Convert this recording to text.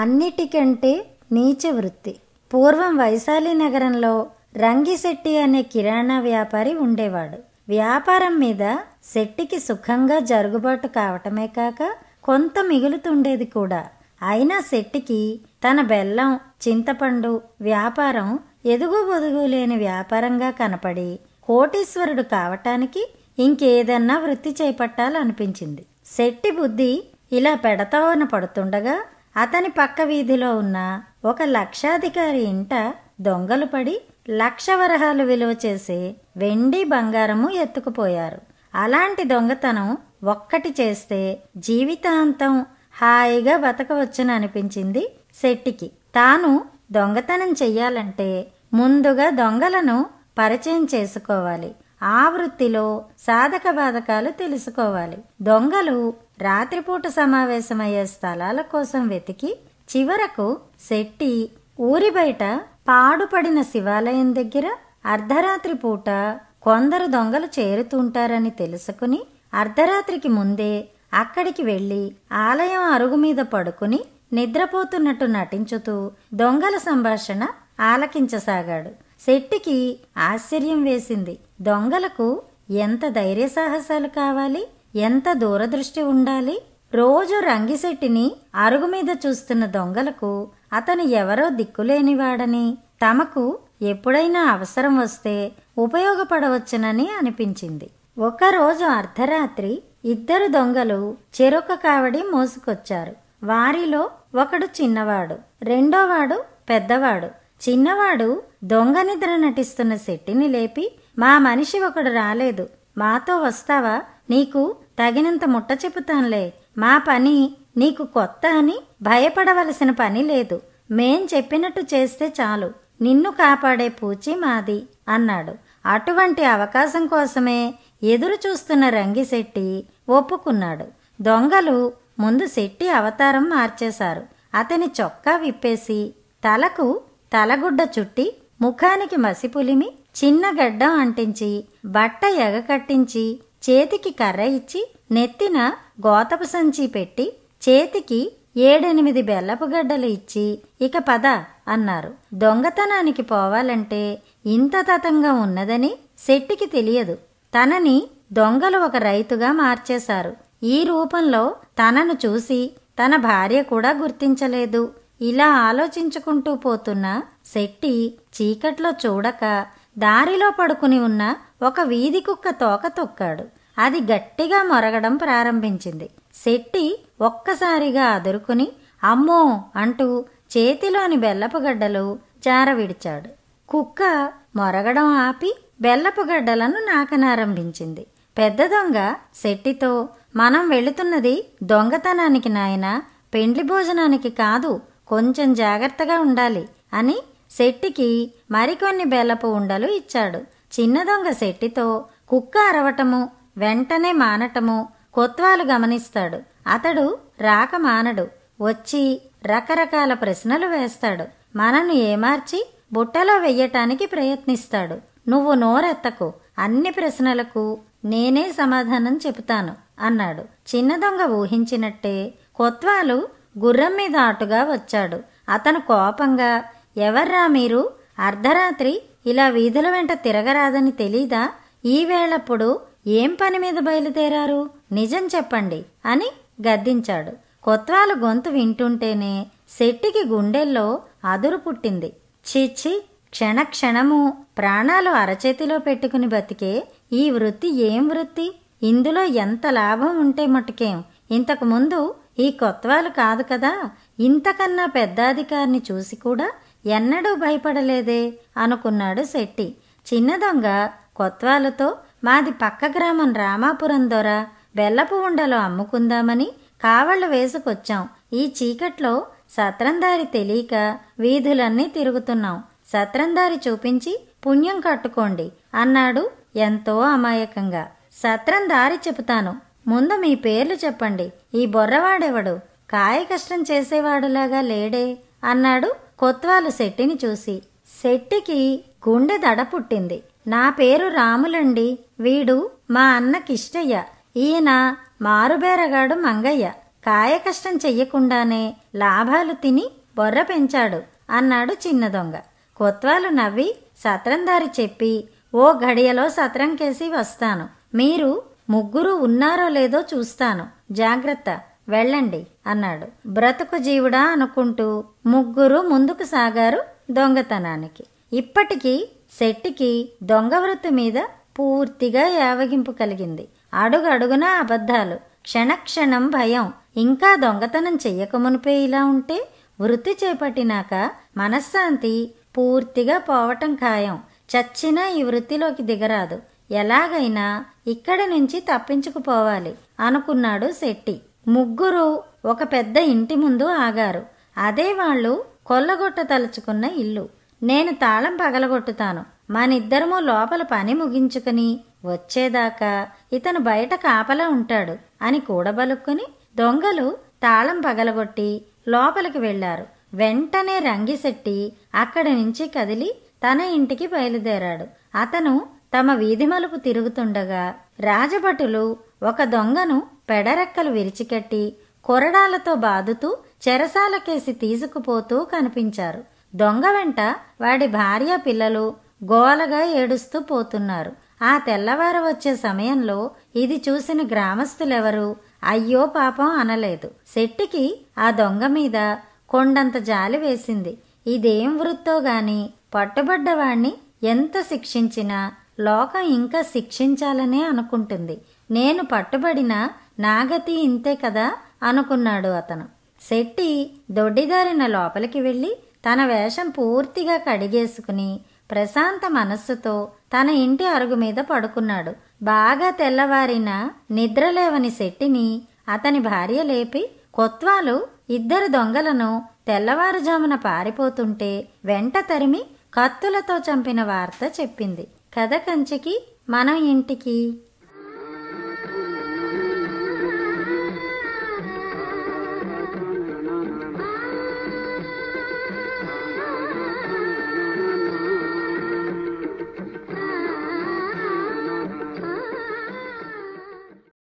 అన్నిటికంటే నీచ వృత్తి పూర్వం వైశాలి నగరంలో రంగిశెట్టి అనే కిరాణా వ్యాపారి ఉండేవాడు వ్యాపారం మీద శెట్టికి సుఖంగా జరుగుబాటు కావటమే కాక కొంత మిగులుతుండేది కూడా అయినా శెట్టికి తన బెల్లం చింతపండు వ్యాపారం ఎదుగు బొదుగు లేని వ్యాపారంగా కనపడి కోటీశ్వరుడు కావటానికి ఇంకేదన్నా వృత్తి చేపట్టాలనిపించింది శెట్టి బుద్ధి ఇలా పెడతావన పడుతుండగా అతని పక్క వీధిలో ఉన్న ఒక లక్షాధికారి ఇంట దొంగలు పడి లక్ష వరహాలు విలువ చేసే వెండి బంగారము ఎత్తుకుపోయారు అలాంటి దొంగతనం ఒక్కటి చేస్తే జీవితాంతం హాయిగా బతకవచ్చని అనిపించింది శెట్టికి తాను దొంగతనం చెయ్యాలంటే ముందుగా దొంగలను పరిచయం చేసుకోవాలి ఆ వృత్తిలో సాధక బాధకాలు తెలుసుకోవాలి దొంగలు రాత్రిపూట సమావేశమయ్యే స్థలాల కోసం వెతికి చివరకు శెట్టి ఊరి బయట పాడుపడిన శివాలయం దగ్గర అర్ధరాత్రి పూట కొందరు దొంగలు చేరుతుంటారని తెలుసుకుని అర్ధరాత్రికి ముందే అక్కడికి వెళ్ళి ఆలయం అరుగు మీద పడుకుని నిద్రపోతున్నట్టు నటించుతూ దొంగల సంభాషణ ఆలకించసాగాడు శెట్టికి ఆశ్చర్యం వేసింది దొంగలకు ఎంత ధైర్య సాహసాలు కావాలి ఎంత దూరదృష్టి ఉండాలి రోజు రంగిశెట్టిని అరుగు మీద చూస్తున్న దొంగలకు అతను ఎవరో దిక్కులేనివాడని తమకు ఎప్పుడైనా అవసరం వస్తే ఉపయోగపడవచ్చునని అనిపించింది ఒకరోజు అర్ధరాత్రి ఇద్దరు దొంగలు చెరొక కావడి మోసుకొచ్చారు వారిలో ఒకడు చిన్నవాడు రెండోవాడు పెద్దవాడు చిన్నవాడు దొంగ నిద్ర నటిస్తున్న శెట్టిని లేపి మా మనిషి ఒకడు రాలేదు మాతో వస్తావా నీకు తగినంత ముట్ట చెబుతాంలే మా పని నీకు కొత్త అని భయపడవలసిన పని లేదు మేం చెప్పినట్టు చేస్తే చాలు నిన్ను కాపాడే పూచి మాది అన్నాడు అటువంటి అవకాశం కోసమే ఎదురు చూస్తున్న రంగిశెట్టి ఒప్పుకున్నాడు దొంగలు ముందు శెట్టి అవతారం మార్చేశారు అతని చొక్కా విప్పేసి తలకు తలగుడ్డ చుట్టి ముఖానికి మసిపులిమి చిన్న గడ్డం అంటించి బట్ట ఎగకట్టించి చేతికి కర్ర ఇచ్చి నెత్తిన గోతపు సంచి పెట్టి చేతికి ఏడెనిమిది బెల్లపు గడ్డలు ఇచ్చి ఇక పద అన్నారు దొంగతనానికి పోవాలంటే ఇంత తతంగా ఉన్నదని శెట్టికి తెలియదు తనని దొంగలు ఒక రైతుగా మార్చేశారు ఈ రూపంలో తనను చూసి తన భార్య కూడా గుర్తించలేదు ఇలా ఆలోచించుకుంటూ పోతున్న శెట్టి చీకట్లో చూడక దారిలో పడుకుని ఉన్న ఒక వీధి కుక్క తోక తొక్కాడు అది గట్టిగా మొరగడం ప్రారంభించింది శెట్టి ఒక్కసారిగా అదురుకుని అమ్మో అంటూ చేతిలోని బెల్లపుగడ్డలు గడ్డలు విడిచాడు కుక్క మొరగడం ఆపి బెల్లపుగడ్డలను నాకనారంభించింది పెద్ద దొంగ శెట్టితో మనం వెళుతున్నది దొంగతనానికి నాయన పెండ్లి భోజనానికి కాదు కొంచెం జాగ్రత్తగా ఉండాలి అని శెట్టికి మరికొన్ని బెల్లపు ఉండలు ఇచ్చాడు చిన్న దొంగ శెట్టితో కుక్క అరవటము వెంటనే మానటము కొత్వాలు గమనిస్తాడు అతడు రాక మానడు వచ్చి రకరకాల ప్రశ్నలు వేస్తాడు మనను ఏమార్చి బుట్టలో వెయ్యటానికి ప్రయత్నిస్తాడు నువ్వు నోరెత్తకు అన్ని ప్రశ్నలకు నేనే సమాధానం చెబుతాను అన్నాడు చిన్న దొంగ ఊహించినట్టే కొత్వాలు గుర్రం మీద ఆటుగా వచ్చాడు అతను కోపంగా ఎవర్రా మీరు అర్ధరాత్రి ఇలా వీధుల వెంట తిరగరాదని తెలీదా ఈవేళప్పుడు ఏం పని మీద బయలుదేరారు నిజం చెప్పండి అని గద్దించాడు కొత్వాలు గొంతు వింటుంటేనే శెట్టికి గుండెల్లో అదురు పుట్టింది చీచి క్షణము ప్రాణాలు అరచేతిలో పెట్టుకుని బతికే ఈ వృత్తి ఏం వృత్తి ఇందులో ఎంత లాభం ఉంటే మటుకేం ఇంతకుముందు ఈ కొత్వాలు కాదు కదా ఇంతకన్నా పెద్దాధికారిని చూసి కూడా ఎన్నడూ భయపడలేదే అనుకున్నాడు శెట్టి చిన్న దొంగ కొత్వాలతో మాది పక్క గ్రామం రామాపురం దొర బెల్లపు ఉండలో అమ్ముకుందామని కావళ్ళు వేసుకొచ్చాం ఈ చీకట్లో సత్రందారి తెలియక వీధులన్నీ తిరుగుతున్నాం సత్రందారి చూపించి పుణ్యం కట్టుకోండి అన్నాడు ఎంతో అమాయకంగా సత్రం దారి చెబుతాను ముందు మీ పేర్లు చెప్పండి ఈ బొర్రవాడెవడు కాయ కష్టం చేసేవాడులాగా లేడే అన్నాడు కొత్వాలు శెట్టిని చూసి శెట్టికి గుండె దడ పుట్టింది నా పేరు రాములండి వీడు మా అన్న కిష్టయ్య ఈయన మారుబేరగాడు మంగయ్య కాయ కష్టం చెయ్యకుండానే లాభాలు తిని బొర్ర పెంచాడు అన్నాడు చిన్న దొంగ కొత్వాలు నవ్వి సత్రందారి చెప్పి ఓ ఘడియలో సత్రం కేసి వస్తాను మీరు ముగ్గురు ఉన్నారో లేదో చూస్తాను జాగ్రత్త వెళ్ళండి అన్నాడు బ్రతుకు జీవుడా అనుకుంటూ ముగ్గురు ముందుకు సాగారు దొంగతనానికి ఇప్పటికీ శెట్టికి దొంగ వృత్తి మీద పూర్తిగా యావగింపు కలిగింది అడుగడుగున అబద్ధాలు క్షణక్షణం భయం ఇంకా దొంగతనం చెయ్యకమునిపే ఇలా ఉంటే వృత్తి చేపట్టినాక మనశ్శాంతి పూర్తిగా పోవటం ఖాయం చచ్చినా ఈ వృత్తిలోకి దిగరాదు ఎలాగైనా ఇక్కడి నుంచి తప్పించుకుపోవాలి అనుకున్నాడు శెట్టి ముగ్గురు ఒక పెద్ద ఇంటి ముందు ఆగారు అదే వాళ్ళు కొల్లగొట్ట తలుచుకున్న ఇల్లు నేను తాళం పగలగొట్టుతాను మనిద్దరము లోపల పని ముగించుకుని వచ్చేదాకా ఇతను బయట కాపలా ఉంటాడు అని కూడబలుక్కుని దొంగలు తాళం పగలగొట్టి లోపలికి వెళ్లారు వెంటనే రంగిశెట్టి అక్కడి నుంచి కదిలి తన ఇంటికి బయలుదేరాడు అతను తమ వీధి మలుపు తిరుగుతుండగా రాజభటులు ఒక దొంగను పెడరెక్కలు విరిచికట్టి కొరడాలతో బాదుతూ చెరసాలకేసి తీసుకుపోతూ కనిపించారు దొంగ వెంట వాడి భార్య పిల్లలు గోలగా ఏడుస్తూ పోతున్నారు ఆ తెల్లవారు వచ్చే సమయంలో ఇది చూసిన గ్రామస్తులెవరు అయ్యో పాపం అనలేదు శెట్టికి ఆ దొంగ మీద కొండంత జాలి వేసింది ఇదేం వృత్తో గాని పట్టుబడ్డవాణ్ణి ఎంత శిక్షించినా లోకం ఇంకా శిక్షించాలనే అనుకుంటుంది నేను పట్టుబడిన నాగతి ఇంతే కదా అనుకున్నాడు అతను శెట్టి దొడ్డిదారిన లోపలికి వెళ్ళి తన వేషం పూర్తిగా కడిగేసుకుని ప్రశాంత మనస్సుతో తన ఇంటి అరుగు మీద పడుకున్నాడు బాగా తెల్లవారిన నిద్రలేవని శెట్టిని అతని భార్య లేపి కొత్వాలు ఇద్దరు దొంగలను తెల్లవారుజామున పారిపోతుంటే వెంట తరిమి కత్తులతో చంపిన వార్త చెప్పింది కథ కంచికి మనం ఇంటికి